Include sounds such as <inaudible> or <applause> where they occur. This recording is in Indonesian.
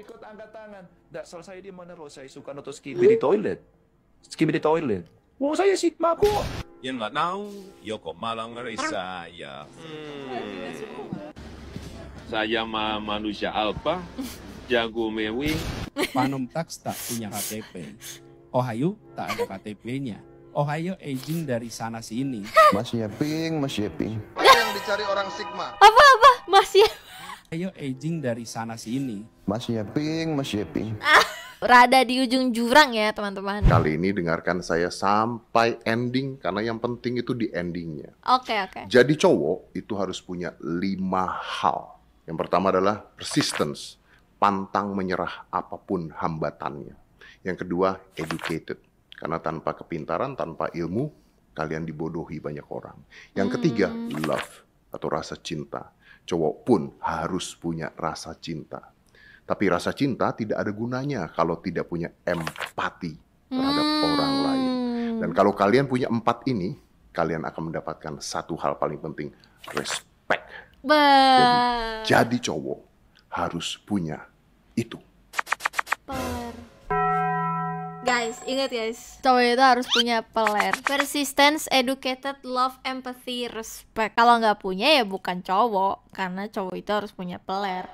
ikut angkat tangan. Tidak selesai di mana lo, saya suka nonton di toilet. di toilet. Wow, saya sigma kok. Yang nggak tahu, Yoko Malang ngeri saya. Hmm. Saya mah manusia alpa, <laughs> jago mewi. Panom Tax tak punya KTP. hayu tak ada KTP-nya. hayu aging dari sana sini. Mas Yeping, masih Yeping. Apa yang dicari orang Sigma? Apa apa? masih. Yeping. Ayo aging dari sana sini. Mas Yeping, Mas Yeping. <laughs> Ah, rada di ujung jurang ya teman-teman. Kali ini dengarkan saya sampai ending karena yang penting itu di endingnya. Oke okay, oke. Okay. Jadi cowok itu harus punya lima hal. Yang pertama adalah persistence, pantang menyerah apapun hambatannya. Yang kedua educated, karena tanpa kepintaran, tanpa ilmu kalian dibodohi banyak orang. Yang ketiga hmm. love atau rasa cinta. Cowok pun harus punya rasa cinta. Tapi rasa cinta tidak ada gunanya kalau tidak punya empati terhadap hmm. orang lain. Dan kalau kalian punya empat ini, kalian akan mendapatkan satu hal paling penting, respect. Jadi, jadi cowok harus punya itu. Bye. Guys, ingat guys Cowok itu harus punya peler Persistence, educated, love, empathy, respect Kalau nggak punya ya bukan cowok Karena cowok itu harus punya peler